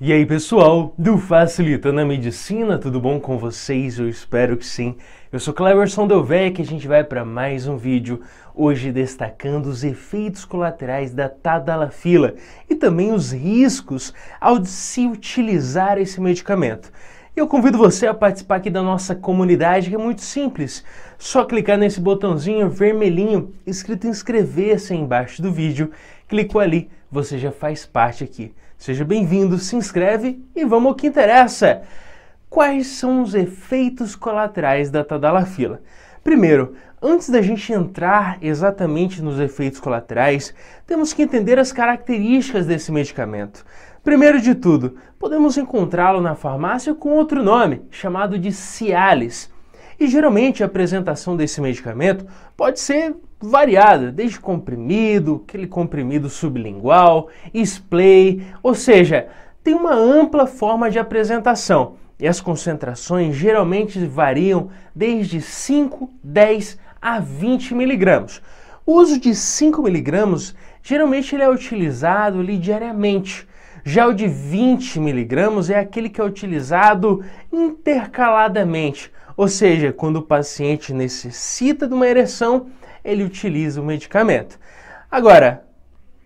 E aí pessoal do Facilitando a Medicina, tudo bom com vocês? Eu espero que sim. Eu sou Cleverson Delvec e a gente vai para mais um vídeo, hoje destacando os efeitos colaterais da tadalafila e também os riscos ao se utilizar esse medicamento. E eu convido você a participar aqui da nossa comunidade, que é muito simples. Só clicar nesse botãozinho vermelhinho escrito inscrever-se embaixo do vídeo. Clicou ali, você já faz parte aqui. Seja bem-vindo, se inscreve e vamos ao que interessa. Quais são os efeitos colaterais da tadalafila? Primeiro, Antes da gente entrar exatamente nos efeitos colaterais, temos que entender as características desse medicamento. Primeiro de tudo, podemos encontrá-lo na farmácia com outro nome, chamado de Cialis. E geralmente a apresentação desse medicamento pode ser variada, desde comprimido, aquele comprimido sublingual, spray, ou seja, tem uma ampla forma de apresentação. E as concentrações geralmente variam desde 5, 10 a 20 miligramas. O uso de 5 miligramas geralmente ele é utilizado ali, diariamente. Já o de 20 miligramas é aquele que é utilizado intercaladamente, ou seja, quando o paciente necessita de uma ereção, ele utiliza o medicamento. Agora,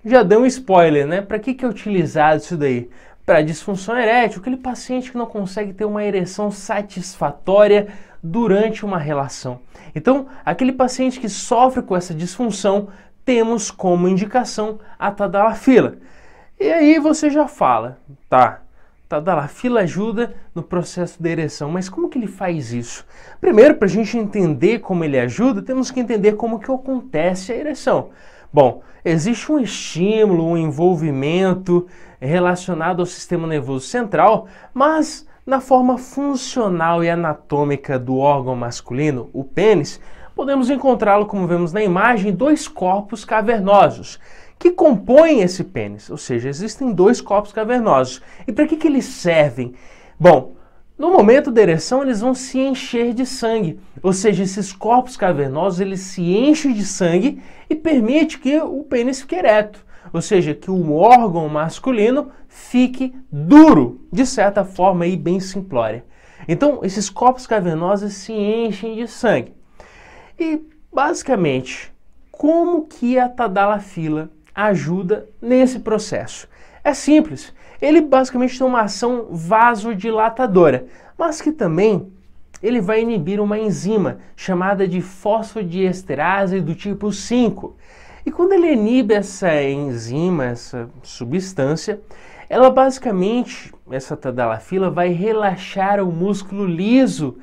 já dei um spoiler, né? Para que, que é utilizado isso daí? Para disfunção erétil, aquele paciente que não consegue ter uma ereção satisfatória durante uma relação. Então, aquele paciente que sofre com essa disfunção, temos como indicação a tadalafila. E aí você já fala, tá, tadalafila ajuda no processo da ereção, mas como que ele faz isso? Primeiro, para a gente entender como ele ajuda, temos que entender como que acontece a ereção. Bom, existe um estímulo, um envolvimento relacionado ao sistema nervoso central, mas na forma funcional e anatômica do órgão masculino, o pênis, podemos encontrá-lo, como vemos na imagem, dois corpos cavernosos que compõem esse pênis, ou seja, existem dois corpos cavernosos. E para que, que eles servem? Bom, no momento da ereção, eles vão se encher de sangue, ou seja, esses corpos cavernosos eles se enchem de sangue e permite que o pênis fique ereto ou seja, que o órgão masculino fique duro, de certa forma e bem simplória. Então, esses corpos cavernosos se enchem de sangue. E, basicamente, como que a tadalafila ajuda nesse processo? É simples. Ele basicamente tem uma ação vasodilatadora, mas que também ele vai inibir uma enzima chamada de fosfodiesterase do tipo 5. E quando ele inibe essa enzima, essa substância, ela basicamente, essa tadalafila, vai relaxar o músculo liso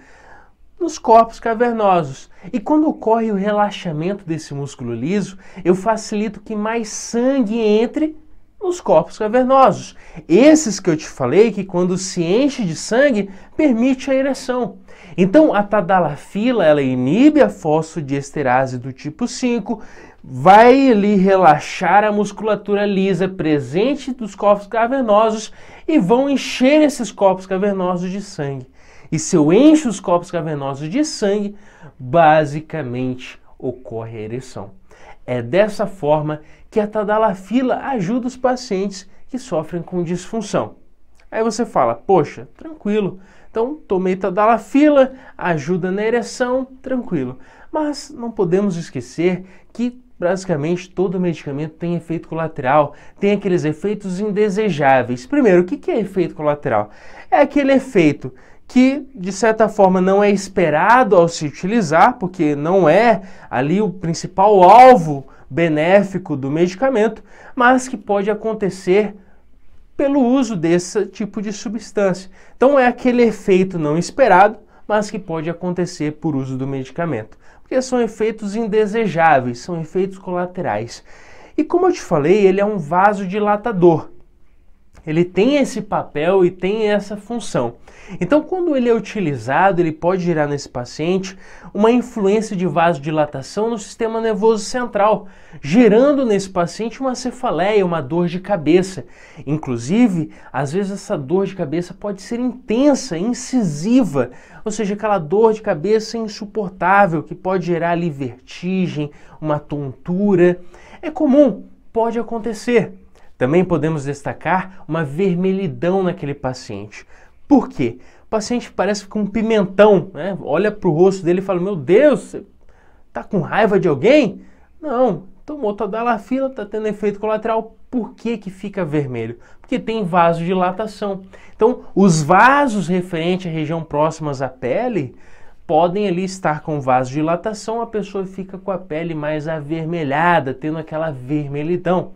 nos corpos cavernosos. E quando ocorre o relaxamento desse músculo liso, eu facilito que mais sangue entre nos corpos cavernosos. Esses que eu te falei, que quando se enche de sangue, permite a ereção. Então, a tadalafila ela inibe a fosfodiesterase do tipo 5, vai lhe relaxar a musculatura lisa presente dos corpos cavernosos e vão encher esses corpos cavernosos de sangue. E se eu encho os corpos cavernosos de sangue, basicamente ocorre a ereção. É dessa forma que a tadalafila ajuda os pacientes que sofrem com disfunção. Aí você fala, poxa, tranquilo, então, tomei tadalafila, ajuda na ereção, tranquilo. Mas não podemos esquecer que basicamente todo medicamento tem efeito colateral, tem aqueles efeitos indesejáveis. Primeiro, o que é efeito colateral? É aquele efeito que de certa forma não é esperado ao se utilizar, porque não é ali o principal alvo benéfico do medicamento, mas que pode acontecer pelo uso desse tipo de substância. Então é aquele efeito não esperado, mas que pode acontecer por uso do medicamento, porque são efeitos indesejáveis, são efeitos colaterais. E como eu te falei, ele é um vasodilatador ele tem esse papel e tem essa função. Então, quando ele é utilizado, ele pode gerar nesse paciente uma influência de vasodilatação no sistema nervoso central, gerando nesse paciente uma cefaleia, uma dor de cabeça. Inclusive, às vezes essa dor de cabeça pode ser intensa, incisiva, ou seja, aquela dor de cabeça insuportável que pode gerar ali vertigem, uma tontura. É comum, pode acontecer. Também podemos destacar uma vermelhidão naquele paciente. Por quê? O paciente parece com um pimentão, né? Olha para o rosto dele e fala: Meu Deus, você tá com raiva de alguém? Não, tomou fila, tá tendo efeito colateral. Por que, que fica vermelho? Porque tem vasodilatação. Então, os vasos referentes à região próximas à pele podem ali estar com vasodilatação, a pessoa fica com a pele mais avermelhada, tendo aquela vermelhidão.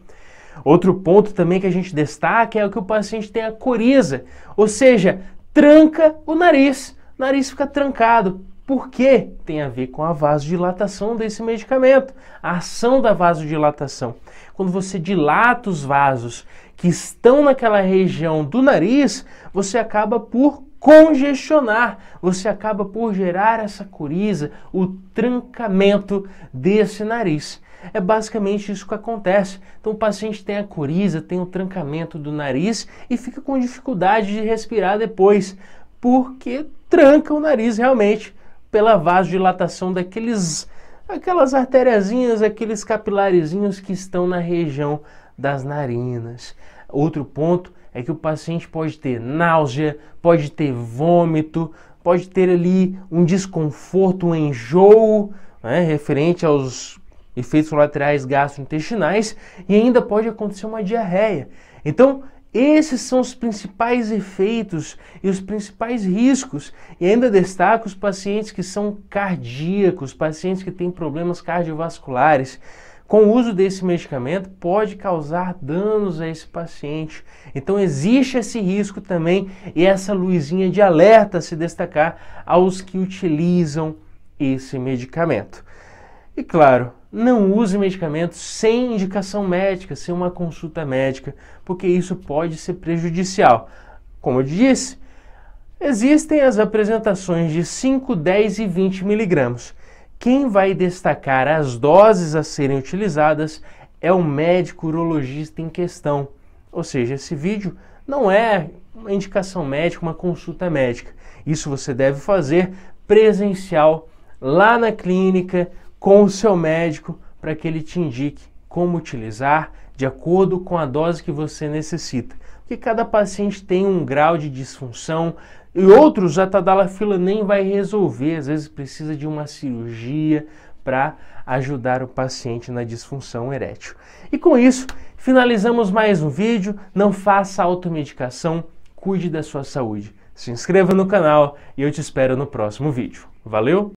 Outro ponto também que a gente destaca é o que o paciente tem a coriza, ou seja, tranca o nariz, o nariz fica trancado. Por quê? Tem a ver com a vasodilatação desse medicamento, a ação da vasodilatação. Quando você dilata os vasos que estão naquela região do nariz, você acaba por congestionar, você acaba por gerar essa coriza, o trancamento desse nariz. É basicamente isso que acontece. Então o paciente tem a coriza, tem o trancamento do nariz e fica com dificuldade de respirar depois, porque tranca o nariz realmente pela vasodilatação daqueles aquelas artériazinhas, aqueles capilarezinhos que estão na região das narinas. Outro ponto é que o paciente pode ter náusea, pode ter vômito, pode ter ali um desconforto, um enjoo, né, referente aos efeitos colaterais gastrointestinais e ainda pode acontecer uma diarreia. Então, esses são os principais efeitos e os principais riscos. E ainda destaco os pacientes que são cardíacos, pacientes que têm problemas cardiovasculares com o uso desse medicamento pode causar danos a esse paciente. Então existe esse risco também e essa luzinha de alerta se destacar aos que utilizam esse medicamento. E claro, não use medicamentos sem indicação médica, sem uma consulta médica, porque isso pode ser prejudicial. Como eu disse, existem as apresentações de 5, 10 e 20 miligramos. Quem vai destacar as doses a serem utilizadas é o médico urologista em questão. Ou seja, esse vídeo não é uma indicação médica, uma consulta médica. Isso você deve fazer presencial lá na clínica com o seu médico para que ele te indique como utilizar de acordo com a dose que você necessita. Porque cada paciente tem um grau de disfunção, e outros, a tadalafila nem vai resolver, às vezes precisa de uma cirurgia para ajudar o paciente na disfunção erétil. E com isso, finalizamos mais um vídeo. Não faça automedicação, cuide da sua saúde. Se inscreva no canal e eu te espero no próximo vídeo. Valeu!